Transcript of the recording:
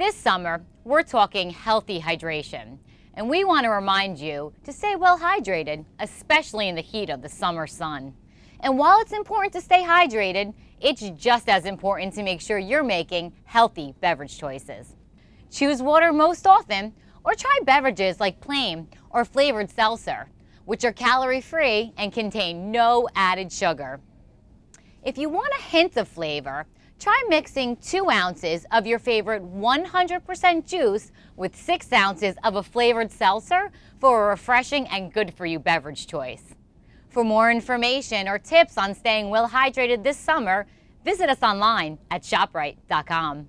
This summer, we're talking healthy hydration. And we want to remind you to stay well hydrated, especially in the heat of the summer sun. And while it's important to stay hydrated, it's just as important to make sure you're making healthy beverage choices. Choose water most often, or try beverages like plain or flavored seltzer, which are calorie free and contain no added sugar. If you want a hint of flavor, Try mixing two ounces of your favorite 100% juice with six ounces of a flavored seltzer for a refreshing and good for you beverage choice. For more information or tips on staying well hydrated this summer, visit us online at ShopRite.com.